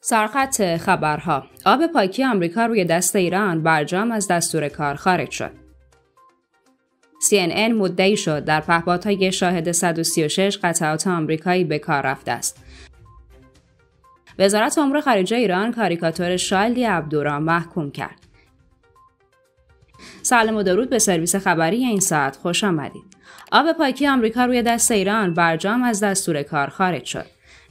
سرخط خبرها آب پاکی آمریکا روی دست ایران برجام از دستور کار خارج شد CNN مدعی شد در پهپادهای شاهد 136 قطعات آمریکایی به کار رفته است وزارت امور خارجه ایران کاریکاتور شالدی عبدو محکوم کرد سلام و درود به سرویس خبری این ساعت خوش آمدید آب پاکی آمریکا روی دست ایران برجام از دستور کار خارج شد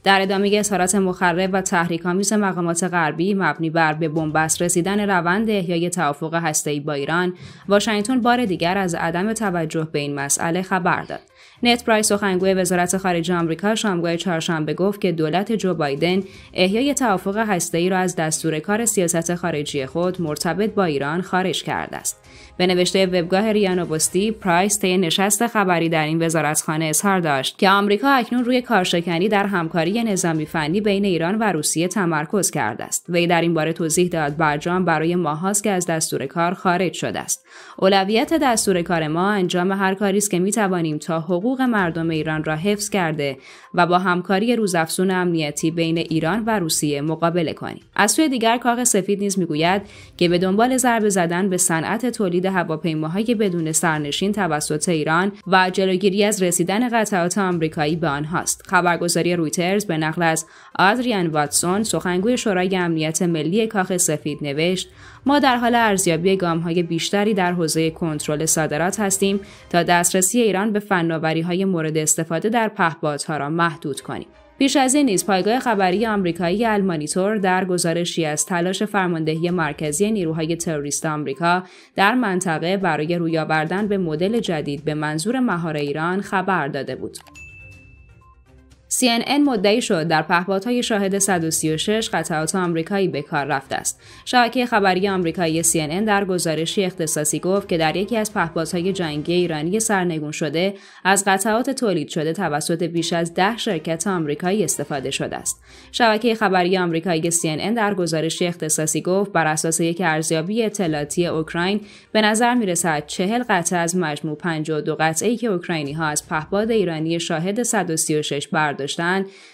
در ادامه اظهارات مخرب و تحریکآمیز مقامات غربی مبنی بر به بنبست رسیدن روند احیای توافق هسته‌ای با ایران واشنگتن بار دیگر از عدم توجه به این مسئله خبر داد نت پرایس سخنگوی وزارت خارجه آمریکا شامگاه چهارشنبه گفت که دولت جو بایدن احیای توافق هسته‌ای را از دستور کار سیاست خارجی خود مرتبط با ایران خارج کرده است. به نوشته وبگاه ریانوبستی پرایس طی نشست خبری در این وزارتخانه اظهار داشت که آمریکا اکنون روی کارشکنی در همکاری نظامی فنی بین ایران و روسیه تمرکز کرده است وی در این باره توضیح داد برجام برای ماهاست که از دستور کار خارج شده است اولویت دستور کار ما انجام هر کاری است که می توانیم تا حقوق مردم ایران را حفظ کرده و با همکاری روزافزون امنیتی بین ایران و روسیه مقابله کنیم از سوی دیگر کاخ سفید نیز میگوید که به دنبال ضربه زدن به صنعت تولید هواپیماهای بدون سرنشین توسط ایران و جلوگیری از رسیدن قطعات آمریکایی به آنهاست خبرگزاری رویتر رویترز به نقل از آدریان واتسون سخنگوی شورای امنیت ملی کاخ سفید نوشت ما در حال ارزیابی گامهای بیشتری در حوزه کنترل صادرات هستیم تا دسترسی ایران به فناوریهای مورد استفاده در پهپادها را محدود کنیم پیش از این نیز پایگاه خبری آمریکایی المانیتور در گزارشی از تلاش فرماندهی مرکزی نیروهای تروریست آمریکا در منطقه برای روی آوردن به مدل جدید به منظور مهار ایران خبر داده بود CNN مدعی شد در پهپادهای شاهد 136 قطعات آمریکایی به کار رفته است. شبکه خبری آمریکایی CNN در گزارشی اختصاصی گفت که در یکی از پهپادهای جنگی ایرانی سرنگون شده از قطعات تولید شده توسط بیش از ده شرکت آمریکایی استفاده شده است. شبکه خبری آمریکایی CNN در گزارشی اختصاصی گفت بر اساس یک ارزیابی اطلاعاتی اوکراین به نظر میرسد چهل قطعه از مجموع 52 قطعه ای که اوکراینی ها از پهپاد ایرانی شاهد 136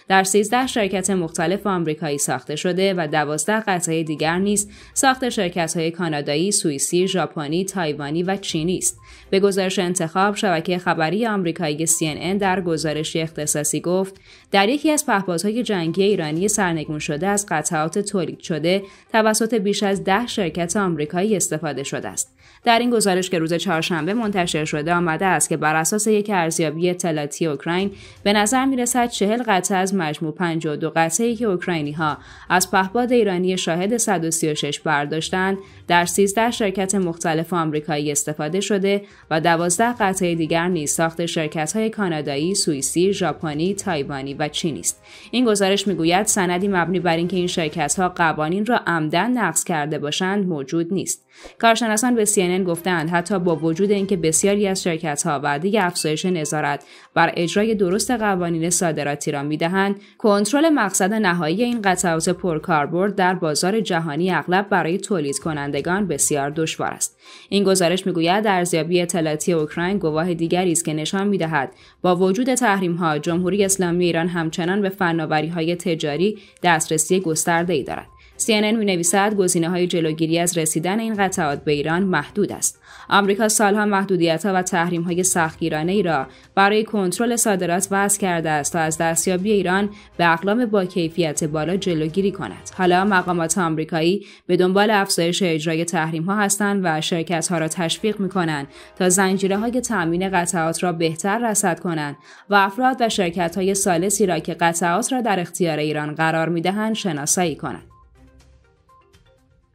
در 13 شرکت مختلف آمریکایی ساخته شده و 12 قطعه دیگر نیز ساخت شرکت های کانادایی، سوئیسی، ژاپنی، تایوانی و چینی است. به گزارش انتخاب شبکه خبری آمریکایی CNN در گزارش اختصاصی گفت در یکی از پهپادهای جنگی ایرانی سرنگون شده از قطعات تولید شده توسط بیش از 10 شرکت آمریکایی استفاده شده است. در این گزارش که روز چهارشنبه منتشر شده آمده است که بر اساس یک ارزیابی اطلاعاتی اوکراین به نظر میرسد چهل قطعه از مجموع 52 قطعه که اوکراینی ها از پهپاد ایرانی شاهد 136 برداشتند در 13 شرکت مختلف آمریکایی استفاده شده و 12 قطعه دیگر نیز ساخت شرکت های کانادایی، سوئیسی، ژاپنی، تایوانی و چینی است. این گزارش میگوید سندی مبنی بر اینکه این شرکت ها قوانین را عمدن نقض کرده باشند موجود نیست. کارشناسان به CNN گفتند حتی با وجود اینکه بسیاری از شرکتها وعده افزایش نظارت بر اجرای درست قوانین صادراتی را میدهند کنترل مقصد نهایی این قطعات پرکاربرد در بازار جهانی اغلب برای تولید کنندگان بسیار دشوار است این گزارش میگوید ارزیابی اطلاعاتی اوکراین گواه دیگری است که نشان میدهد با وجود تحریم ها جمهوری اسلامی ایران همچنان به فناوری های تجاری دسترسی گسترده ای دارد CNN می نویسد گزینه های جلوگیری از رسیدن این قطعات به ایران محدود است. آمریکا سالها محدودیت ها و تحریم های سختگیرانه ای را برای کنترل صادرات وضع کرده است تا از دستیابی ایران به اقلام با کیفیت بالا جلوگیری کند. حالا مقامات آمریکایی به دنبال افزایش اجرای تحریم ها هستند و شرکت ها را تشویق می کنند تا زنجیره های تامین قطعات را بهتر رسد کنند و افراد و شرکت های سالسی را که قطعات را در اختیار ایران قرار می شناسایی کنند.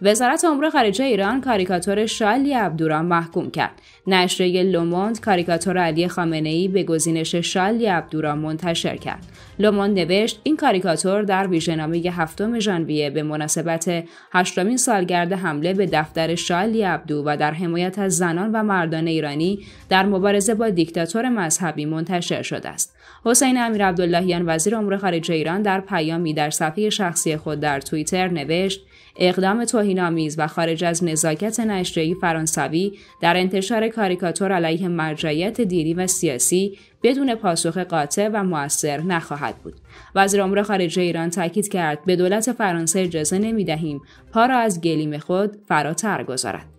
وزارت امور خارجه ایران کاریکاتور شالی عبدوران محکوم کرد. نشریه لوموند کاریکاتور علی خامنه ای به گزینش شالی عبدوران منتشر کرد. لوموند نوشت این کاریکاتور در ویژهنامه هفتم ژانویه به مناسبت هشتمین سالگرد حمله به دفتر شالی عبدو و در حمایت از زنان و مردان ایرانی در مبارزه با دیکتاتور مذهبی منتشر شده است. حسین امیر عبداللهیان وزیر امور خارجه ایران در پیامی در صفحه شخصی خود در توییتر نوشت اقدام توهینآمیز و خارج از نزاکت نشریه فرانسوی در انتشار کاریکاتور علیه مرجعیت دینی و سیاسی بدون پاسخ قاطع و موثر نخواهد بود وزیر امور خارجه ایران تاکید کرد به دولت فرانسه اجازه نمیدهیم پا را از گلیم خود فراتر گذارد